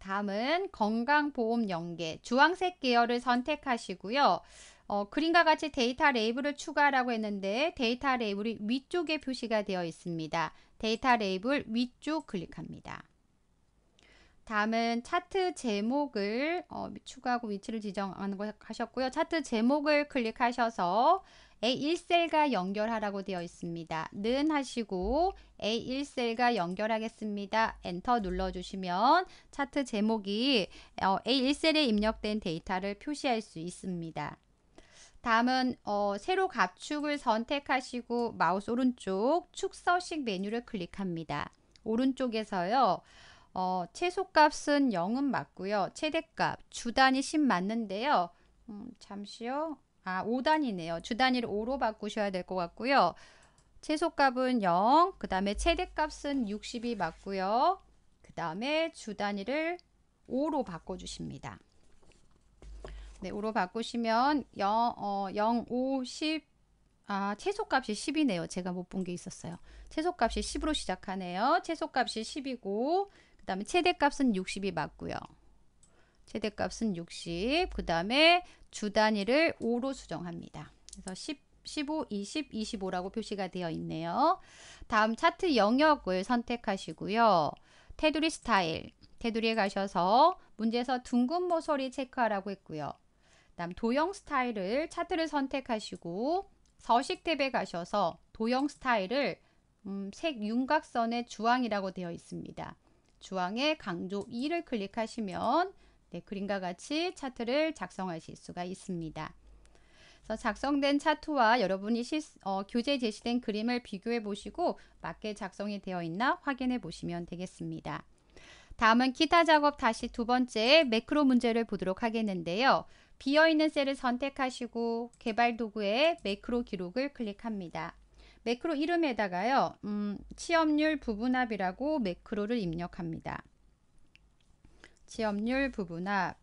다음은 건강보험연계 주황색 계열을 선택하시고요. 어, 그림과 같이 데이터 레이블을 추가하라고 했는데 데이터 레이블이 위쪽에 표시가 되어 있습니다. 데이터 레이블 위쪽 클릭합니다. 다음은 차트 제목을 어, 추가하고 위치를 지정하는 거 하셨고요. 차트 제목을 클릭하셔서 A1셀과 연결하라고 되어 있습니다. 는 하시고 A1셀과 연결하겠습니다. 엔터 눌러주시면 차트 제목이 A1셀에 어, 입력된 데이터를 표시할 수 있습니다. 다음은 어, 세로 갑축을 선택하시고 마우스 오른쪽 축서식 메뉴를 클릭합니다. 오른쪽에서요. 어, 최소값은 0은 맞고요. 최대값, 주단이 10 맞는데요. 음, 잠시요. 아, 5단이네요. 주 단위를 5로 바꾸셔야 될 것 같고요. 최소값은 0, 그 다음에 최대값은 60이 맞고요. 그 다음에 주 단위를 5로 바꿔주십니다. 네, 5로 바꾸시면 0, 어, 0, 5, 10, 아, 최소값이 10이네요. 제가 못 본 게 있었어요. 최소값이 10으로 시작하네요. 최소값이 10이고 그 다음에 최대값은 60이 맞고요. 최대값은 60, 그 다음에 주 단위를 5로 수정합니다. 그래서 10, 15, 20, 25라고 표시가 되어 있네요. 다음 차트 영역을 선택하시고요. 테두리 스타일, 테두리에 가셔서 문제에서 둥근 모서리 체크하라고 했고요. 다음 도형 스타일을 차트를 선택하시고 서식 탭에 가셔서 도형 스타일을 음, 색 윤곽선의 주황이라고 되어 있습니다. 주황의 강조 2를 클릭하시면 네, 그림과 같이 차트를 작성하실 수가 있습니다. 그래서 작성된 차트와 여러분이 실, 어, 교재에 제시된 그림을 비교해 보시고 맞게 작성이 되어 있나 확인해 보시면 되겠습니다. 다음은 기타 작업 다시 두 번째 매크로 문제를 보도록 하겠는데요. 비어있는 셀을 선택하시고 개발 도구에 매크로 기록을 클릭합니다. 매크로 이름에다가요. 음, 취업률 부분합이라고 매크로를 입력합니다. 취업률 부분합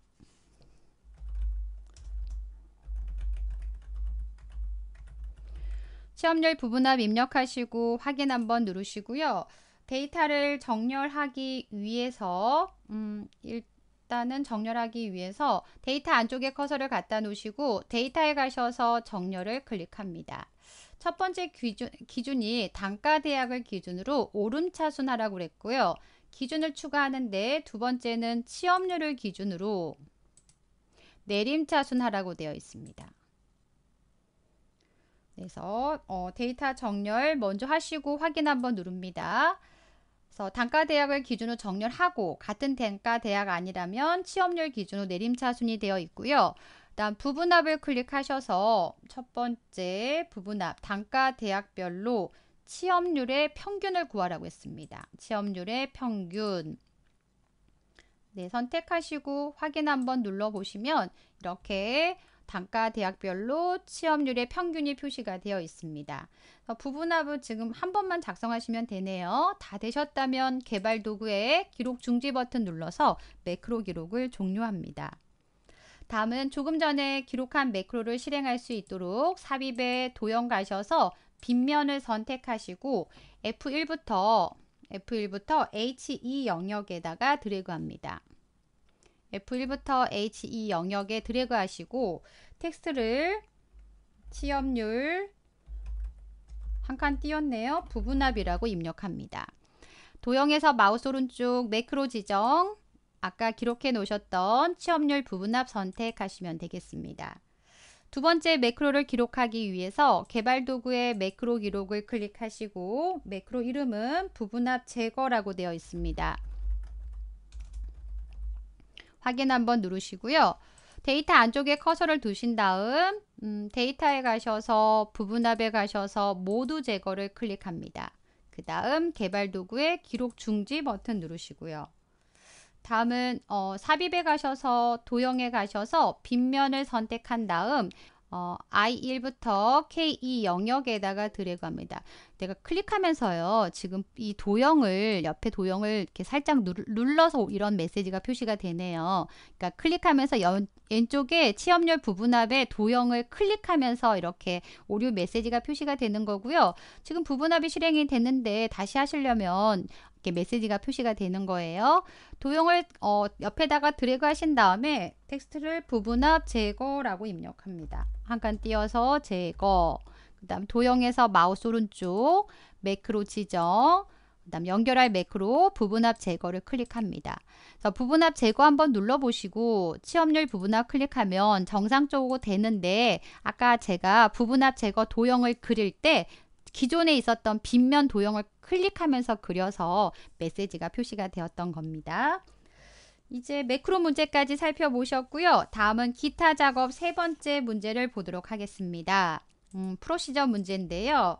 취업률 부분합 입력하시고 확인 한번 누르시고요. 데이터를 정렬하기 위해서 음, 일단은 정렬하기 위해서 데이터 안쪽에 커서를 갖다 놓으시고 데이터에 가셔서 정렬을 클릭합니다. 첫 번째 기준, 기준이 단가 대학을 기준으로 오름차순하라고 그랬고요. 기준을 추가하는데 두 번째는 취업률을 기준으로 내림차순하라고 되어 있습니다. 그래서 어, 데이터 정렬 먼저 하시고 확인 한번 누릅니다. 그래서 단가 대학을 기준으로 정렬하고 같은 단가 대학 아니라면 취업률 기준으로 내림차순이 되어 있고요. 일단 부분합을 클릭하셔서 첫 번째 부분합 단가 대학별로 취업률의 평균을 구하라고 했습니다. 취업률의 평균. 네, 선택하시고 확인 한번 눌러 보시면 이렇게 단가 대학별로 취업률의 평균이 표시가 되어 있습니다. 부분합부 지금 한 번만 작성하시면 되네요. 다 되셨다면 개발 도구에 기록 중지 버튼 눌러서 매크로 기록을 종료합니다. 다음은 조금 전에 기록한 매크로를 실행할 수 있도록 삽입에 도형 가셔서 빗면을 선택하시고 F1부터 F1부터 H2 e 영역에다가 드래그합니다. F1부터 H2 e 영역에 드래그 하시고 텍스트를 취업률 한 칸 띄었네요. 부분합이라고 입력합니다. 도형에서 마우스 오른쪽 매크로 지정 아까 기록해 놓으셨던 취업률 부분합 선택하시면 되겠습니다. 두 번째 매크로를 기록하기 위해서 개발 도구의 매크로 기록을 클릭하시고 매크로 이름은 부분합 제거라고 되어 있습니다. 확인 한번 누르시고요. 데이터 안쪽에 커서를 두신 다음 음, 데이터에 가셔서 부분합에 가셔서 모두 제거를 클릭합니다. 그 다음 개발 도구의 기록 중지 버튼 누르시고요. 다음은 어, 삽입에 가셔서 도형에 가셔서 빗면을 선택한 다음 어, I1부터 K2 영역에다가 드래그합니다. 내가 클릭하면서요. 지금 이 도형을 옆에 도형을 이렇게 살짝 눌러서 이런 메시지가 표시가 되네요. 그러니까 클릭하면서 연, 왼쪽에 취업률 부분합의 도형을 클릭하면서 이렇게 오류 메시지가 표시가 되는 거고요. 지금 부분합이 실행이 됐는데 다시 하시려면 이렇게 메시지가 표시가 되는 거예요. 도형을 어, 옆에다가 드래그 하신 다음에 텍스트를 부분 앞 제거라고 입력합니다. 한 칸 띄어서 제거 그 다음 도형에서 마우스 오른쪽 매크로 지정 그 다음 연결할 매크로 부분합 제거를 클릭합니다. 그래서 부분합 제거 한번 눌러보시고 취업률 부분합 클릭하면 정상적으로 되는데 아까 제가 부분합 제거 도형을 그릴 때 기존에 있었던 빗면 도형을 클릭하면서 그려서 메시지가 표시가 되었던 겁니다. 이제 매크로 문제까지 살펴보셨고요. 다음은 기타 작업 세 번째 문제를 보도록 하겠습니다. 음, 프로시저 문제인데요.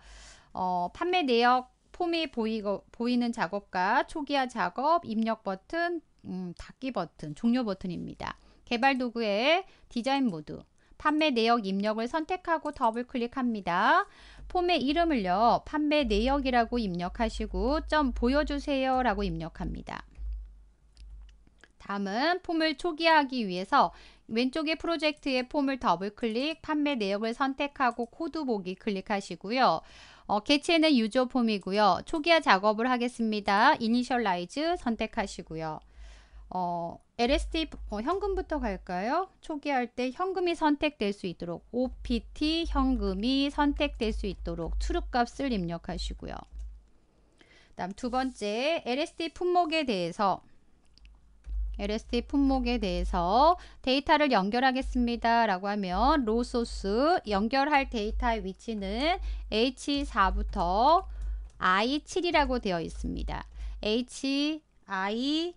어, 판매 내역 폼이 보이고, 보이는 작업과 초기화 작업, 입력 버튼, 음, 닫기 버튼, 종료 버튼입니다. 개발 도구의 디자인 모드, 판매 내역 입력을 선택하고 더블 클릭합니다. 폼의 이름을요. 판매 내역이라고 입력하시고 점 보여주세요 라고 입력합니다. 다음은 폼을 초기화하기 위해서 왼쪽의 프로젝트의 폼을 더블 클릭, 판매 내역을 선택하고 코드 보기 클릭하시고요. 어, 개체는 유저 폼이고요. 초기화 작업을 하겠습니다. 이니셜라이즈 선택하시고요. 어, LST 어, 현금부터 갈까요? 초기할 때 현금이 선택될 수 있도록 OPT 현금이 선택될 수 있도록 출입값을 입력하시고요. 다음 두 번째 LST 품목에 대해서 LST 품목에 대해서 데이터를 연결하겠습니다. 라고 하면 로 소스 연결할 데이터의 위치는 H4부터 I7이라고 되어 있습니다. H, I,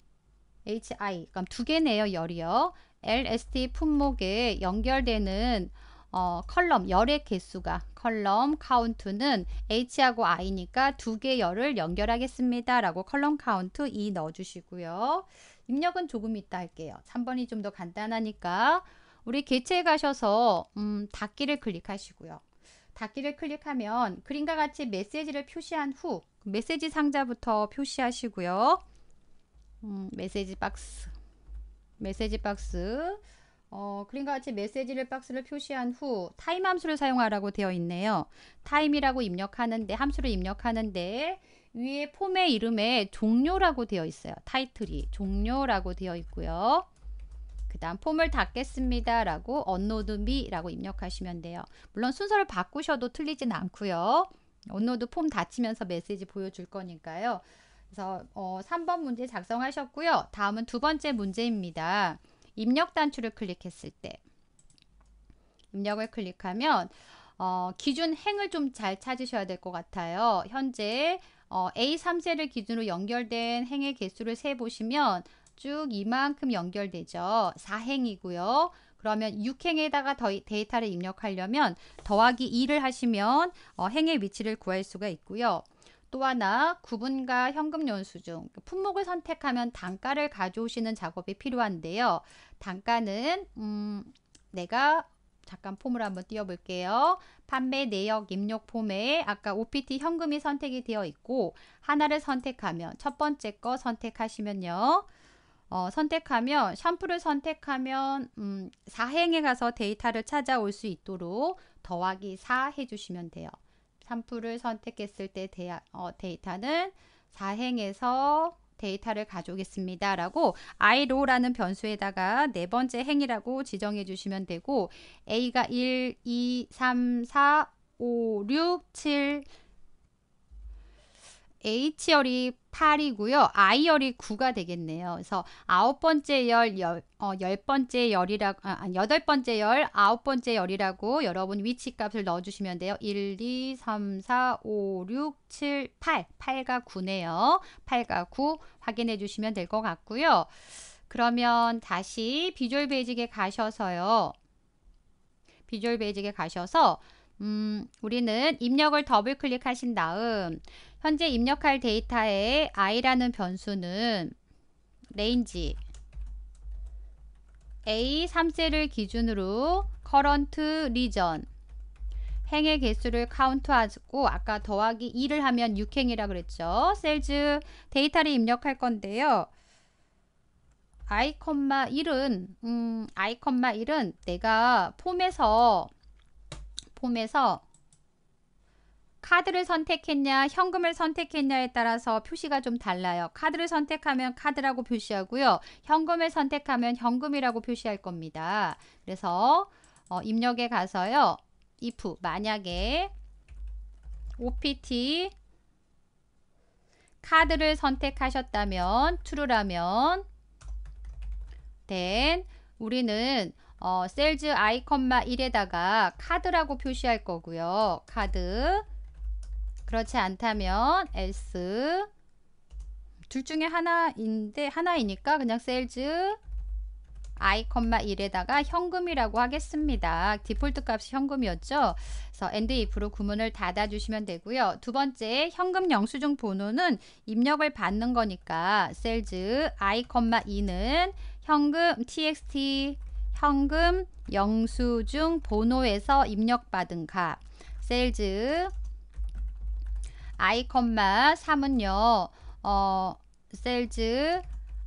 HI 그럼 두 개네요 열이요 LST 품목에 연결되는 어, 컬럼 열의 개수가 컬럼 카운트는 H하고 I니까 두 개 열을 연결하겠습니다 라고 컬럼 카운트 2 e 넣어주시고요 입력은 조금 이따 할게요 3번이 좀 더 간단하니까 우리 개체에 가셔서 음, 닫기를 클릭하시고요 닫기를 클릭하면 그림과 같이 메시지를 표시한 후 메시지 상자부터 표시하시고요 음, 메시지 박스 메시지 박스 어, 그림과 같이 메시지를 박스를 표시한 후 타임 함수를 사용하라고 되어 있네요. 타임이라고 입력하는데 함수를 입력하는데 위에 폼의 이름에 종료라고 되어 있어요. 타이틀이 종료라고 되어 있고요. 그 다음 폼을 닫겠습니다 라고 언노드 미 라고 입력하시면 돼요. 물론 순서를 바꾸셔도 틀리진 않고요. 언노드 폼 닫히면서 메시지 보여줄 거니까요. 그래서 어, 3번 문제 작성하셨고요. 다음은 두 번째 문제입니다. 입력 단추를 클릭했을 때 입력을 클릭하면 어, 기준 행을 좀 잘 찾으셔야 될 것 같아요. 현재 어, A3세를 기준으로 연결된 행의 개수를 세 보시면 쭉 이만큼 연결되죠. 4행이고요. 그러면 6행에다가 더 데이터를 입력하려면 더하기 2를 하시면 어, 행의 위치를 구할 수가 있고요. 또 하나 구분과 현금 연수중 품목을 선택하면 단가를 가져오시는 작업이 필요한데요. 단가는 음, 내가 잠깐 폼을 한번 띄워볼게요. 판매 내역 입력 폼에 아까 OPT 현금이 선택이 되어 있고 하나를 선택하면 첫 번째 거 선택하시면요. 어, 선택하면 샴푸를 선택하면 음, 4행에 가서 데이터를 찾아올 수 있도록 더하기 4 해주시면 돼요. 산풀을 선택했을 때 데이터, 어, 데이터는 4행에서 데이터를 가져오겠습니다. 라고 irow라는 변수에다가 네 번째 행이라고 지정해 주시면 되고 a가 1, 2, 3, 4, 5, 6, 7, H열이 8이고요. I열이 9가 되겠네요. 그래서 아홉 번째 열, 열, 어, 열 번째 열이라고, 아, 여덟 번째 열, 아홉 번째 열이라고 여러분 위치 값을 넣어주시면 돼요. 1, 2, 3, 4, 5, 6, 7, 8. 8과 9네요. 8과 9 확인해 주시면 될 것 같고요. 그러면 다시 비주얼 베이직에 가셔서요. 비주얼 베이직에 가셔서 음, 우리는 입력을 더블 클릭하신 다음 현재 입력할 데이터에 i라는 변수는 range A 3셀을 기준으로 current region 행의 개수를 카운트하고 아까 더하기 2를 하면 6행이라 그랬죠. 셀즈 데이터를 입력할 건데요. i, 1은 음, i, 1은 내가 폼에서 폼에서 카드를 선택했냐 현금을 선택했냐에 따라서 표시가 좀 달라요. 카드를 선택하면 카드라고 표시하고요. 현금을 선택하면 현금이라고 표시할 겁니다. 그래서 어, 입력에 가서요. if 만약에 OPT 카드를 선택하셨다면 true라면 then 우리는 어, 셀즈 아이컨마 1에다가 카드라고 표시할 거고요. 카드 그렇지 않다면 else 둘 중에 하나인데 하나이니까 그냥 셀즈 l e s i, 1에다가 현금이라고 하겠습니다. 디폴트 값이 현금이었죠. 그래서 and if로 구문을 닫아주시면 되고요. 두 번째 현금 영수증 번호는 입력을 받는 거니까 셀즈 l e s i, 2는 현금 txt 현금 영수증 번호에서 입력받은 값 셀즈 아이컴마 3은요. 어, 셀즈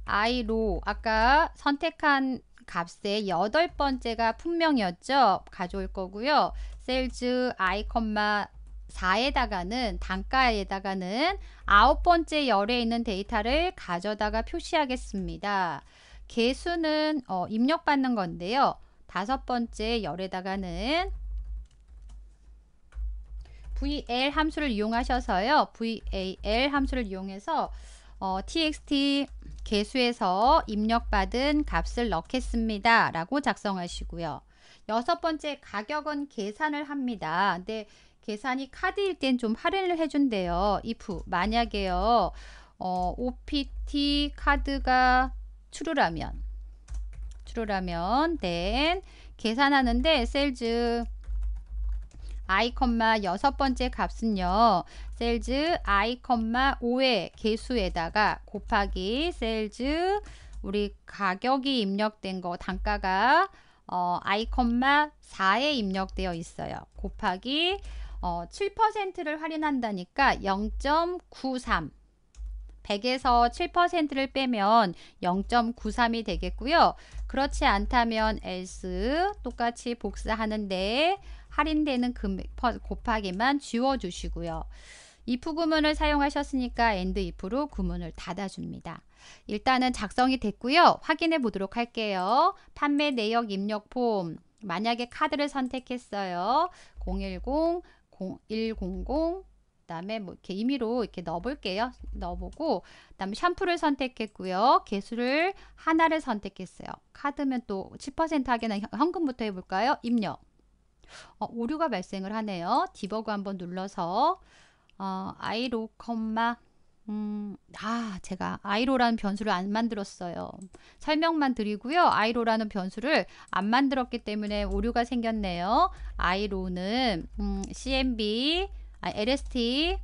아이로 아까 선택한 값의 여덟 번째가 품명이었죠. 가져올 거고요. 셀즈 아이컴마 4에다가는 단가에다가는 아홉 번째 열에 있는 데이터를 가져다가 표시하겠습니다. 개수는 어, 입력받는 건데요. 다섯 번째 열에다가는 VL 함수를 이용하셔서요. VAL 함수를 이용해서 어, txt 개수에서 입력받은 값을 넣겠습니다. 라고 작성하시고요. 여섯 번째 가격은 계산을 합니다. 근데 계산이 카드일 땐 좀 할인을 해준대요. if 만약에요. 어, OPT 카드가 true라면 true라면 then 계산하는데 셀즈 i, 여섯 번째 값은요. 셀즈 i, 5의 개수에다가 곱하기 셀즈 우리 가격이 입력된 거 단가가 어, i, 4에 입력되어 있어요. 곱하기 어, 7%를 할인한다니까 0.93 100에서 7%를 빼면 0.93이 되겠고요. 그렇지 않다면 else 똑같이 복사하는데 할인되는 금액 곱하기만 지워주시고요. if 구문을 사용하셨으니까 a 드 d i 로 구문을 닫아줍니다. 일단은 작성이 됐고요. 확인해 보도록 할게요. 판매 내역 입력 폼 만약에 카드를 선택했어요. 010, 0100 그다음에 뭐 이렇게 임의로 이렇게 넣어볼게요. 넣어보고 그다음에 샴푸를 선택했고요. 개수를 하나를 선택했어요. 카드면 또 10% 하게는 현금부터 해볼까요? 입력 어, 오류가 발생을 하네요. 디버그 한번 눌러서 어, 아이로 컴마 음, 아, 제가 아이로라는 변수를 안 만들었어요. 설명만 드리고요. 아이로라는 변수를 안 만들었기 때문에 오류가 생겼네요. 아이로는 음, CMB, 아, LST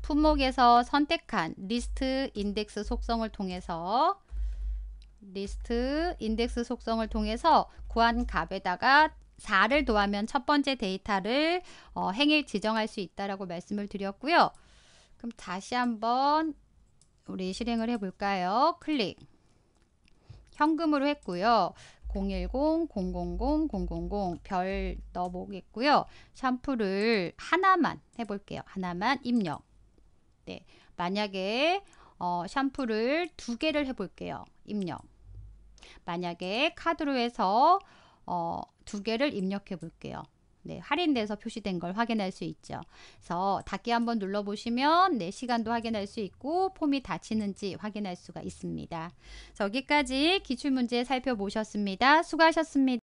품목에서 선택한 리스트 인덱스 속성을 통해서 리스트 인덱스 속성을 통해서 구한 값에다가 4를 더하면 첫 번째 데이터를 어, 행일 지정할 수 있다라고 말씀을 드렸고요. 그럼 다시 한번 우리 실행을 해볼까요? 클릭. 현금으로 했고요. 010-000-000별 넣어보겠고요. 샴푸를 하나만 해볼게요. 하나만 입력. 네, 만약에 어, 샴푸를 두 개를 해볼게요. 입력. 만약에 카드로 해서 어, 두 개를 입력해 볼게요. 네, 할인돼서 표시된 걸 확인할 수 있죠. 그래서 닫기 한번 눌러보시면 네, 시간도 확인할 수 있고 폼이 닫히는지 확인할 수가 있습니다. 여기까지 기출문제 살펴보셨습니다. 수고하셨습니다.